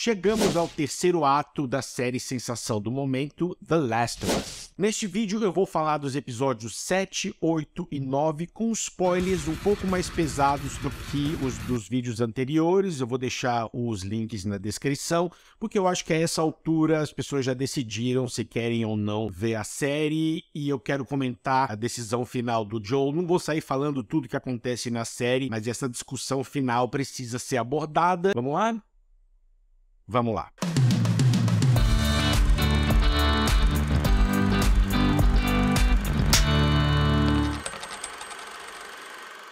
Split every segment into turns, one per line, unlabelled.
Chegamos ao terceiro ato da série sensação do momento, The Last of Us. Neste vídeo eu vou falar dos episódios 7, 8 e 9 com spoilers um pouco mais pesados do que os dos vídeos anteriores. Eu vou deixar os links na descrição, porque eu acho que a essa altura as pessoas já decidiram se querem ou não ver a série e eu quero comentar a decisão final do Joel. Não vou sair falando tudo que acontece na série, mas essa discussão final precisa ser abordada. Vamos lá? Vamos lá.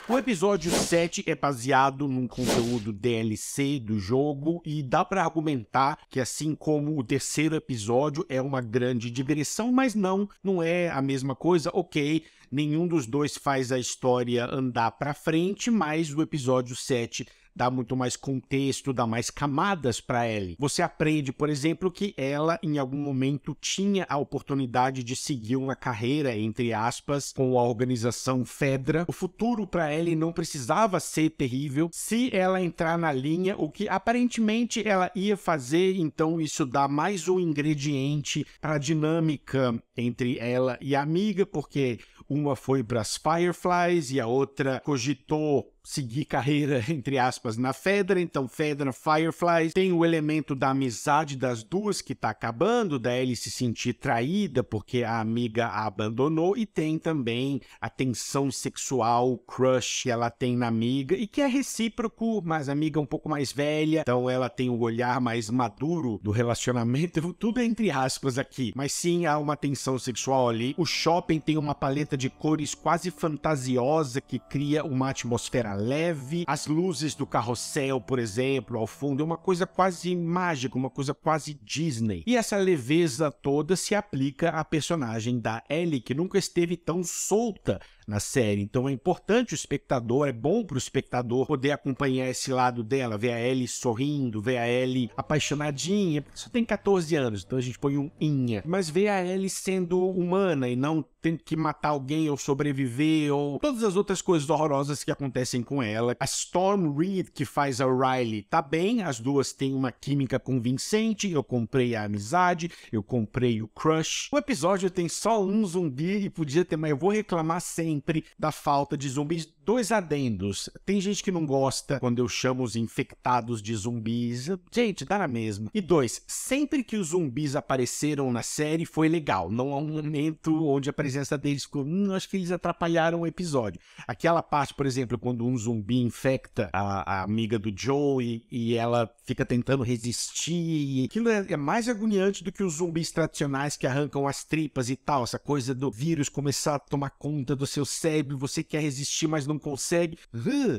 O episódio 7 é baseado num conteúdo DLC do jogo e dá para argumentar que assim como o terceiro episódio é uma grande diversão, mas não, não é a mesma coisa. OK, nenhum dos dois faz a história andar para frente, mas o episódio 7 dá muito mais contexto, dá mais camadas para Ellie. Você aprende, por exemplo, que ela em algum momento tinha a oportunidade de seguir uma carreira entre aspas com a organização Fedra. O futuro para Ellie não precisava ser terrível se ela entrar na linha, o que aparentemente ela ia fazer, então isso dá mais um ingrediente para a dinâmica entre ela e a amiga, porque uma foi para as Fireflies e a outra cogitou seguir carreira, entre aspas, na Fedra, então Fedra, Fireflies, tem o elemento da amizade das duas que tá acabando, da Ellie se sentir traída porque a amiga a abandonou, e tem também a tensão sexual, crush que ela tem na amiga, e que é recíproco, mas a amiga é um pouco mais velha, então ela tem o um olhar mais maduro do relacionamento, tudo é entre aspas aqui, mas sim há uma tensão sexual ali. O shopping tem uma paleta de cores quase fantasiosa que cria uma atmosfera leve. As luzes do carrossel, por exemplo, ao fundo, é uma coisa quase mágica, uma coisa quase Disney. E essa leveza toda se aplica à personagem da Ellie, que nunca esteve tão solta na série. Então é importante o espectador, é bom para o espectador poder acompanhar esse lado dela, ver a Ellie sorrindo, ver a Ellie apaixonadinha, porque só tem 14 anos, então a gente põe um inha. Mas ver a Ellie sendo humana e não tendo que matar alguém ou sobreviver ou todas as outras coisas horrorosas que acontecem com ela. A Storm Reed, que faz a Riley, tá bem, as duas têm uma química convincente, eu comprei a amizade, eu comprei o crush. O episódio tem só um zumbi e podia ter, mas eu vou reclamar sem sempre da falta de zumbis Dois adendos. Tem gente que não gosta quando eu chamo os infectados de zumbis. Gente, dá na mesma. E dois, sempre que os zumbis apareceram na série foi legal. Não há um momento onde a presença deles ficou. Hum, acho que eles atrapalharam o episódio. Aquela parte, por exemplo, quando um zumbi infecta a, a amiga do Joe e, e, ela fica tentando resistir. Aquilo é, é mais agoniante do que os zumbis tradicionais que arrancam as tripas e tal. Essa coisa do vírus começar a tomar conta do seu cérebro. Você quer resistir, mas não não consegue.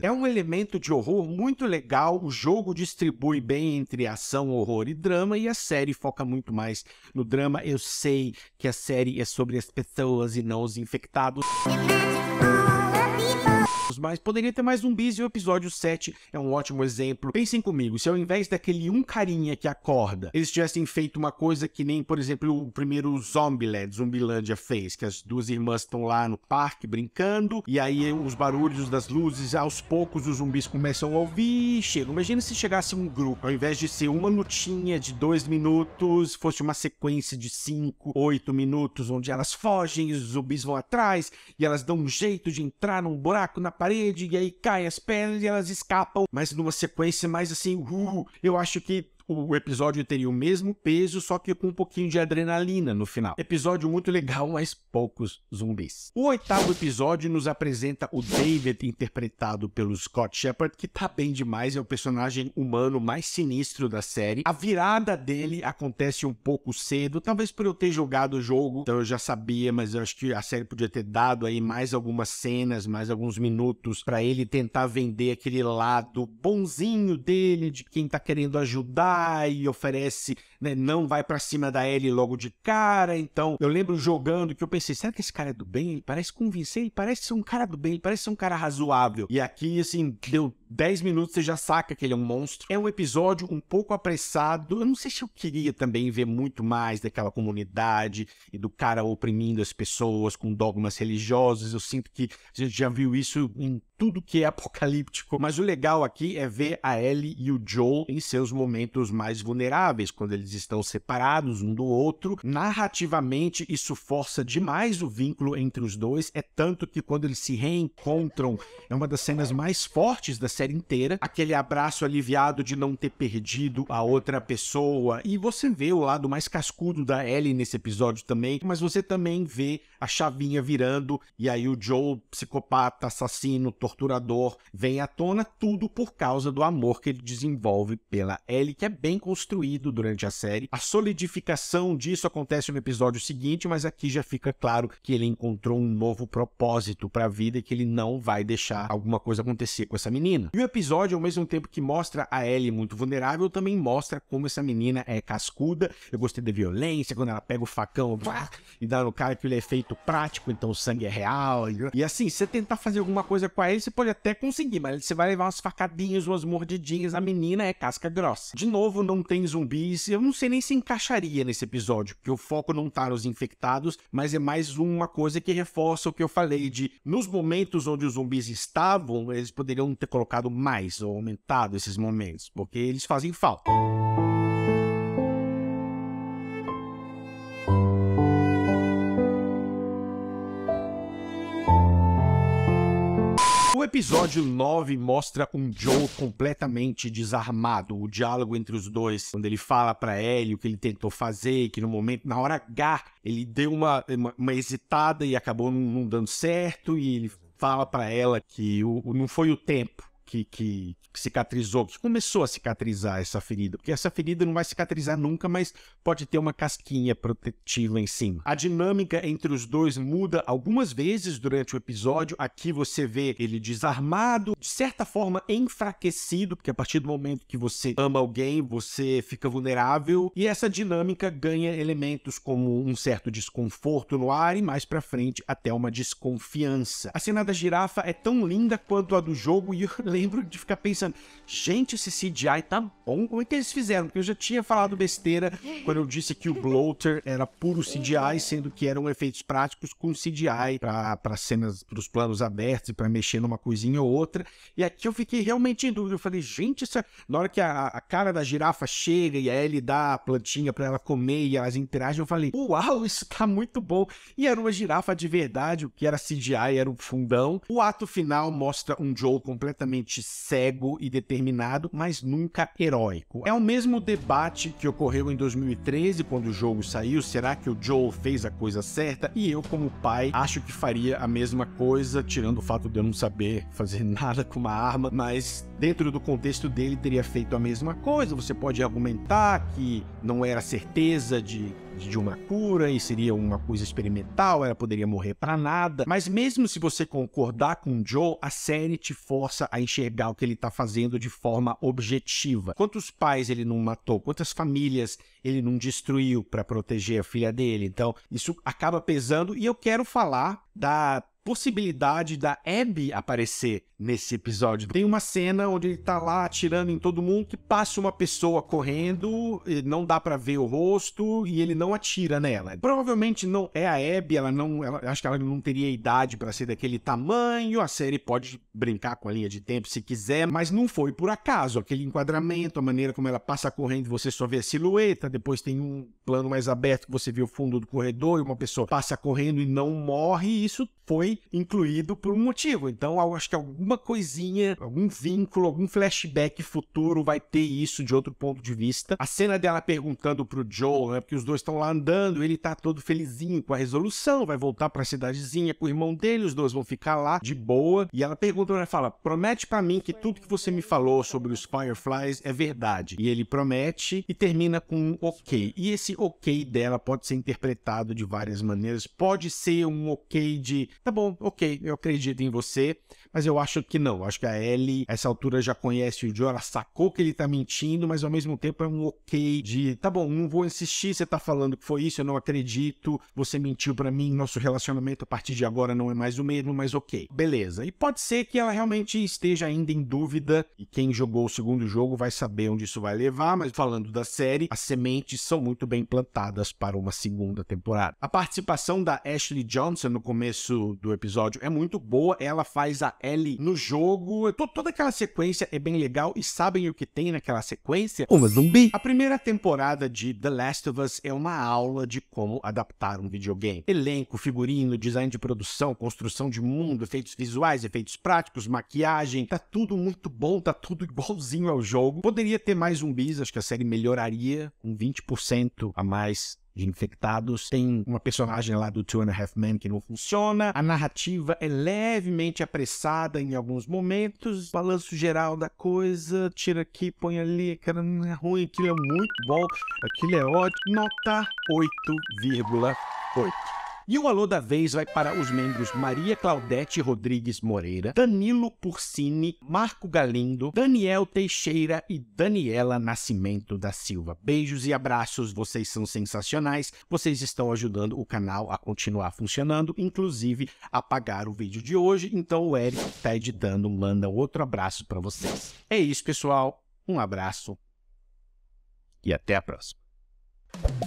É um elemento de horror muito legal. O jogo distribui bem entre ação, horror e drama, e a série foca muito mais no drama. Eu sei que a série é sobre as pessoas e não os infectados outros Poderia ter mais zumbis e o episódio 7 é um ótimo exemplo. Pensem comigo, se ao invés daquele um carinha que acorda, eles tivessem feito uma coisa que nem, por exemplo, o primeiro Zombieland, Zumbilândia fez, que as duas irmãs estão lá no parque brincando, e aí os barulhos das luzes, aos poucos os zumbis começam a ouvir e chegam. Imagina se chegasse um grupo, ao invés de ser uma lutinha de dois minutos, fosse uma sequência de cinco, oito minutos, onde elas fogem, os zumbis vão atrás, e elas dão um jeito de entrar num buraco na parede, parede, e aí caem as pernas e elas escapam, mas numa sequência mais assim, uh, eu acho que o episódio teria o mesmo peso, só que com um pouquinho de adrenalina no final. Episódio muito legal, mas poucos zumbis. O oitavo episódio nos apresenta o David, interpretado pelo Scott Shepard, que tá bem demais, é o personagem humano mais sinistro da série. A virada dele acontece um pouco cedo, talvez por eu ter jogado o jogo, então eu já sabia, mas eu acho que a série podia ter dado aí mais algumas cenas, mais alguns minutos para ele tentar vender aquele lado bonzinho dele, de quem tá querendo ajudar vai, oferece, né, não vai para cima da Ellie logo de cara. Então, eu lembro jogando que eu pensei, será que esse cara é do bem? Ele parece convencer, ele parece ser um cara do bem, ele parece ser um cara razoável. E aqui, assim, deu 10 minutos, você já saca que ele é um monstro. É um episódio um pouco apressado. Eu não sei se eu queria também ver muito mais daquela comunidade e do cara oprimindo as pessoas com dogmas religiosos. Eu sinto que a gente já viu isso em tudo que é apocalíptico. Mas o legal aqui é ver a Ellie e o Joel em seus momentos os mais vulneráveis, quando eles estão separados um do outro. Narrativamente, isso força demais o vínculo entre os dois, é tanto que quando eles se reencontram, é uma das cenas mais fortes da série inteira. Aquele abraço aliviado de não ter perdido a outra pessoa. E você vê o lado mais cascudo da Ellie nesse episódio também, mas você também vê a chavinha virando, e aí o Joe, psicopata, assassino, torturador, vem à tona tudo por causa do amor que ele desenvolve pela Ellie, que é bem construído durante a série. A solidificação disso acontece no episódio seguinte, mas aqui já fica claro que ele encontrou um novo propósito para a vida e que ele não vai deixar alguma coisa acontecer com essa menina. E o episódio, ao mesmo tempo que mostra a Ellie muito vulnerável, também mostra como essa menina é cascuda. Eu gostei da violência, quando ela pega o facão e dá no cara que ele é feito prático, então o sangue é real. E, e assim, você tentar fazer alguma coisa com a Ellie, você pode até conseguir, mas você vai levar umas facadinhas, umas mordidinhas. A menina é casca grossa. De novo, novo, não tem zumbis. Eu não sei nem se encaixaria nesse episódio, porque o foco não tá nos infectados, mas é mais uma coisa que reforça o que eu falei de nos momentos onde os zumbis estavam, eles poderiam ter colocado mais ou aumentado esses momentos, porque eles fazem falta. episódio 9 mostra um Joe completamente desarmado. O diálogo entre os dois, quando ele fala para Ellie o que ele tentou fazer, que no momento, na hora H, ele deu uma, uma, uma hesitada e acabou não, não, dando certo, e ele fala para ela que o, não foi o tempo que, que, cicatrizou, que começou a cicatrizar essa ferida, porque essa ferida não vai cicatrizar nunca, mas pode ter uma casquinha protetiva em cima. A dinâmica entre os dois muda algumas vezes durante o episódio. Aqui você vê ele desarmado, de certa forma enfraquecido, porque a partir do momento que você ama alguém, você fica vulnerável, e essa dinâmica ganha elementos como um certo desconforto no ar e mais para frente até uma desconfiança. A cena da girafa é tão linda quanto a do jogo e lembro de ficar pensando, gente, esse CGI tá bom, como é que eles fizeram? Porque eu já tinha falado besteira quando eu disse que o bloater era puro CGI, sendo que eram efeitos práticos com CGI para cenas, para os planos abertos e para mexer numa coisinha ou outra. E aqui eu fiquei realmente em dúvida. Eu falei, gente, essa... na hora que a, a cara da girafa chega e aí ele dá a plantinha para ela comer e elas interagem, eu falei, uau, isso tá muito bom. E era uma girafa de verdade, o que era CGI era um fundão. O ato final mostra um Joe completamente cego e determinado, mas nunca heróico. É o mesmo debate que ocorreu em 2013, quando o jogo saiu, será que o Joel fez a coisa certa? E eu, como pai, acho que faria a mesma coisa, tirando o fato de eu não saber fazer nada com uma arma, mas dentro do contexto dele teria feito a mesma coisa. Você pode argumentar que não era certeza de de uma cura e seria uma coisa experimental, ela poderia morrer para nada. Mas mesmo se você concordar com Joe, a série te força a enxergar enxergar o que ele está fazendo de forma objetiva. Quantos pais ele não matou? Quantas famílias ele não destruiu para proteger a filha dele? Então, isso acaba pesando. E eu quero falar da possibilidade da Abby aparecer nesse episódio. Tem uma cena onde ele tá lá atirando em todo mundo e passa uma pessoa correndo, não dá para ver o rosto e ele não atira nela. Provavelmente não é a Abby, ela não, ela, acho que ela não teria idade para ser daquele tamanho. A série pode brincar com a linha de tempo se quiser, mas não foi por acaso aquele enquadramento, a maneira como ela passa correndo, você só vê a silhueta, depois tem um plano mais aberto que você vê o fundo do corredor e uma pessoa passa correndo e não morre. Isso foi incluído por um motivo. Então, acho que alguma coisinha, algum vínculo, algum flashback futuro vai ter isso de outro ponto de vista. A cena dela perguntando pro Joel, né? Porque os dois estão lá andando, ele tá todo felizinho com a resolução, vai voltar pra cidadezinha com o irmão dele, os dois vão ficar lá de boa. E ela pergunta, ela fala: promete para mim que tudo que você me falou sobre os Fireflies é verdade. E ele promete e termina com um ok. E esse ok dela pode ser interpretado de várias maneiras. Pode ser um ok de, tá bom, ok, eu acredito em você, mas eu acho que não. Acho que a Ellie, a essa altura, já conhece o Joe, ela sacou que ele tá mentindo, mas ao mesmo tempo é um ok de, tá bom, não vou insistir, você tá falando que foi isso, eu não acredito, você mentiu para mim, nosso relacionamento a partir de agora não é mais o mesmo, mas ok, beleza. E pode ser que ela realmente esteja ainda em dúvida, e quem jogou o segundo jogo vai saber onde isso vai levar, mas falando da série, as sementes são muito bem plantadas para uma segunda temporada. A participação da Ashley Johnson no começo do episódio é muito boa. Ela faz a Ellie no jogo. Toda aquela sequência é bem legal e sabem o que tem naquela sequência? Uma zumbi. A primeira temporada de The Last of Us é uma aula de como adaptar um videogame. Elenco, figurino, design de produção, construção de mundo, efeitos visuais, efeitos práticos, maquiagem. Tá tudo muito bom, tá tudo igualzinho ao jogo. Poderia ter mais zumbis, acho que a série melhoraria com 20% a mais de infectados. Tem uma personagem lá do Two and a Half Men que não funciona. A narrativa é levemente apressada em alguns momentos. Balanço geral da coisa, tira aqui, põe ali, cara, não é ruim, aquilo é muito bom, aquilo é ótimo. Nota 8,8. E o alô da vez vai para os membros Maria Claudete Rodrigues Moreira, Danilo Pursini, Marco Galindo, Daniel Teixeira e Daniela Nascimento da Silva. Beijos e abraços, vocês são sensacionais, vocês estão ajudando o canal a continuar funcionando, inclusive a pagar o vídeo de hoje. Então o Eric está editando, manda outro abraço para vocês. É isso, pessoal. Um abraço e até a próxima.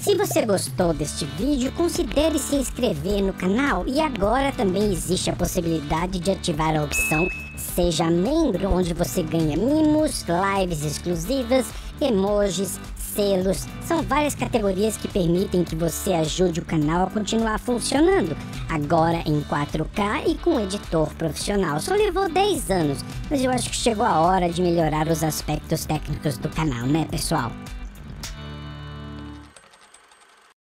Se você gostou deste vídeo, considere se inscrever no canal e agora também existe a possibilidade de ativar a opção Seja Membro, onde você ganha mimos, lives exclusivas, emojis, selos. São várias categorias que permitem que você ajude o canal a continuar funcionando. Agora em 4K e com editor profissional. Só levou 10 anos, mas eu acho que chegou a hora de melhorar os aspectos técnicos do canal, né pessoal?